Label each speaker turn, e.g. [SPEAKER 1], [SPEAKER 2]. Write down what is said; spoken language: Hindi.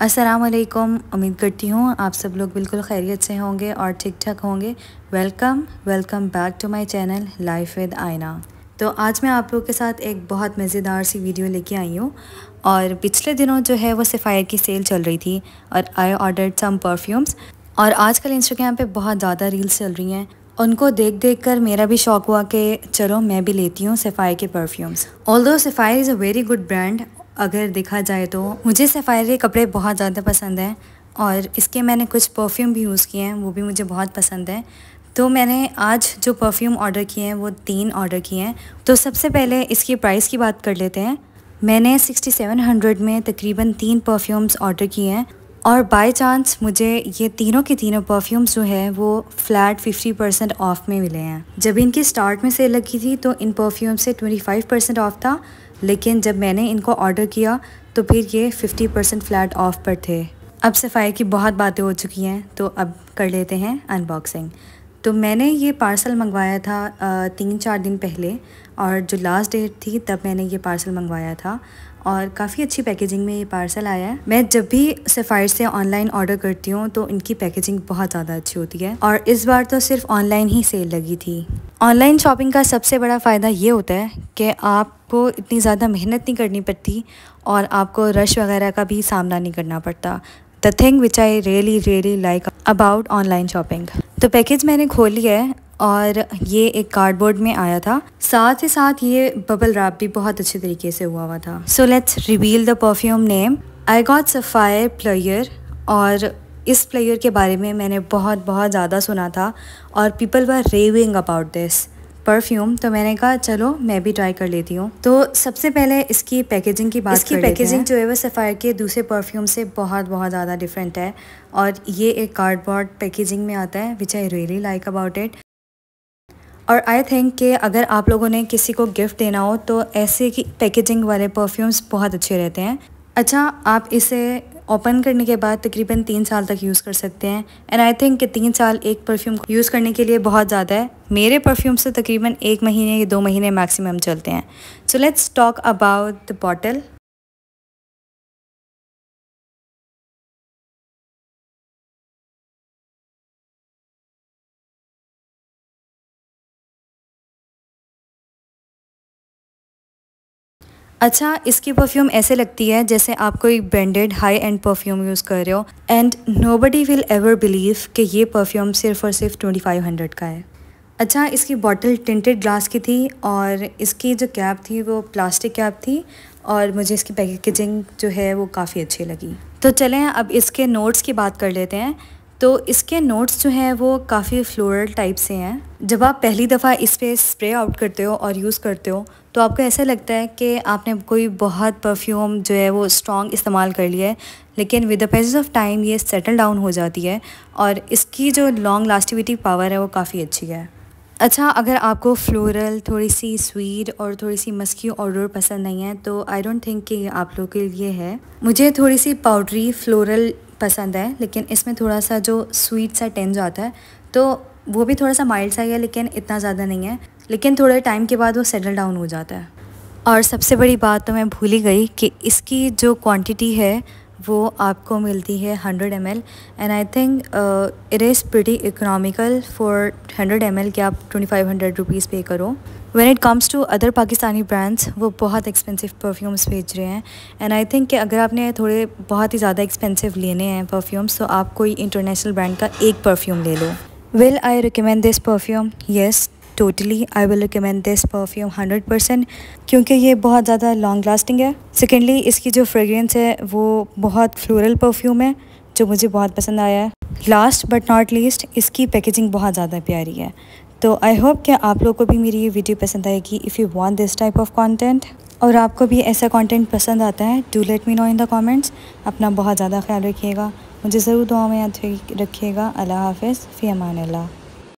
[SPEAKER 1] वालेकुम उम्मीद करती हूँ आप सब लोग बिल्कुल खैरियत से होंगे और ठीक ठाक होंगे welcome welcome back to my channel life with Ayna तो आज मैं आप लोग के साथ एक बहुत मज़ेदार सी वीडियो लेके आई हूँ और पिछले दिनों जो है वो सफ़ायर की सेल चल रही थी और आई ऑर्डर सम परफ्यूम्स और आज कल इंस्टाग्राम पर बहुत ज़्यादा रील्स चल रही हैं उनको देख देख कर मेरा भी शौक हुआ कि चलो मैं भी लेती हूँ सफ़ाई के perfumes although Sapphire is a very good brand अगर देखा जाए तो मुझे सफ़ायर के कपड़े बहुत ज़्यादा पसंद हैं और इसके मैंने कुछ परफ्यूम भी यूज़ किए हैं वो भी मुझे बहुत पसंद है तो मैंने आज जो परफ्यूम ऑर्डर किए हैं वो तीन ऑर्डर किए हैं तो सबसे पहले इसकी प्राइस की बात कर लेते हैं मैंने 6700 में तकरीबन तीन परफ्यूम्स ऑर्डर किए हैं और बाय चांस मुझे ये तीनों के तीनों परफ्यूम्स जो है वो फ्लैट 50 परसेंट ऑफ में मिले हैं जब इनकी स्टार्ट में सेल लगी थी तो इन परफ्यूम से 25 परसेंट ऑफ था लेकिन जब मैंने इनको ऑर्डर किया तो फिर ये 50 परसेंट फ्लैट ऑफ पर थे अब सफ़ाई की बहुत बातें हो चुकी हैं तो अब कर लेते हैं अनबॉक्सिंग तो मैंने ये पार्सल मंगवाया था तीन चार दिन पहले और जो लास्ट डेट थी तब मैंने ये पार्सल मंगवाया था और काफ़ी अच्छी पैकेजिंग में ये पार्सल आया है मैं जब भी सफ़ाइट से ऑनलाइन ऑर्डर करती हूँ तो इनकी पैकेजिंग बहुत ज़्यादा अच्छी होती है और इस बार तो सिर्फ ऑनलाइन ही सेल लगी थी ऑनलाइन शॉपिंग का सबसे बड़ा फ़ायदा ये होता है कि आपको इतनी ज़्यादा मेहनत नहीं करनी पड़ती और आपको रश वगैरह का भी सामना नहीं करना पड़ता the thing which I really really like about online shopping तो पैकेज मैंने खोली है और ये एक कार्डबोर्ड में आया था साथ ही साथ ये बबल रैप भी बहुत अच्छे तरीके से हुआ हुआ था so let's reveal the perfume name I got Sapphire player और इस प्लेयर के बारे में मैंने बहुत बहुत ज़्यादा सुना था और people were raving about this perfume तो मैंने कहा चलो मैं भी ट्राई कर लेती हूँ तो सबसे पहले इसकी पैकेजिंग की बात इसकी पैकेजिंग जो है वो सफ़ायर के दूसरे परफ्यूम से बहुत बहुत ज़्यादा डिफरेंट है और ये एक कार्डबोर्ड पैकेजिंग में आता है which I really like about it और आई थिंक कि अगर आप लोगों ने किसी को गिफ्ट देना हो तो ऐसे की पैकेजिंग वाले परफ्यूम्स बहुत अच्छे रहते हैं अच्छा आप इसे ओपन करने के बाद तकरीबन तीन साल तक यूज़ कर सकते हैं एंड आई थिंक कि तीन साल एक परफ्यूम यूज़ करने के लिए बहुत ज़्यादा है मेरे परफ्यूम से तकरीबन एक महीने या दो महीने मैक्सिमम चलते हैं so let's talk about the bottle अच्छा इसकी परफ्यूम ऐसे लगती है जैसे आप कोई branded high end perfume use कर रहे हो and nobody will ever believe कि ये परफ्यूम सिर्फ और सिर्फ ट्वेंटी फाइव हंड्रेड का है अच्छा इसकी बॉटल टिंटेड ग्लास की थी और इसकी जो कैप थी वो प्लास्टिक कैप थी और मुझे इसकी पैकेजिंग जो है वो काफ़ी अच्छी लगी तो चलें अब इसके नोट्स की बात कर लेते हैं तो इसके नोट्स जो हैं वो काफ़ी फ्लोरल टाइप से हैं जब आप पहली दफ़ा इस पर स्प्रे आउट करते हो और यूज़ करते हो तो आपको ऐसा लगता है कि आपने कोई बहुत परफ्यूम जो है वो स्ट्रॉन्ग इस्तेमाल कर लिया है लेकिन with the passage of time ये सेटल डाउन हो जाती है और इसकी जो लॉन्ग लास्टिविटी पावर है वो काफ़ी अच्छी है अच्छा अगर आपको फ्लोरल थोड़ी सी स्वीट और थोड़ी सी मस्की ऑर्डर पसंद नहीं है तो आई डोंट थिंक कि आप लोग के लिए है मुझे थोड़ी सी पाउडरी फ्लोरल पसंद है लेकिन इसमें थोड़ा सा जो स्वीट सा टेंज आता है तो वो भी थोड़ा सा माइल्ड सा ही है लेकिन इतना ज़्यादा नहीं है लेकिन थोड़े टाइम के बाद वो सेटल डाउन हो जाता है और सबसे बड़ी बात तो मैं भूल ही गई कि इसकी जो क्वांटिटी है वो आपको मिलती है 100 M L and I think it is pretty economical for 100 M L कि आप 2500 रुपीस पे करो when it comes to other Pakistani brands वो बहुत एक्सपेंसिव परफ्यूम्स बेच रहे हैं एंड आई थिंक कि अगर आपने थोड़े बहुत ही ज़्यादा एक्सपेंसिव लेने हैं परफ्यूम्स तो आप कोई इंटरनेशनल ब्रांड का एक परफ्यूम ले लो will I recommend this perfume yes totally I will recommend this perfume hundred percent क्योंकि ये बहुत ज़्यादा लॉन्ग लास्टिंग है सेकेंडली इसकी जो फ्रेगरेंस है वो बहुत फ्लोरल परफ्यूम है जो मुझे बहुत पसंद आया है लास्ट बट नॉट लीस्ट इसकी पैकेजिंग बहुत ज़्यादा प्यारी है तो आई होप कि आप लोग को भी मेरी ये वीडियो पसंद आएगी if you want this type of content और आपको भी ऐसा कॉन्टेंट पसंद आता है do let me know in the comments अपना बहुत ज़्यादा ख्याल रखिएगा मुझे ज़रूर दुआ में याद रखिएगा अल्लाह हाफिज़ फ़ी अमान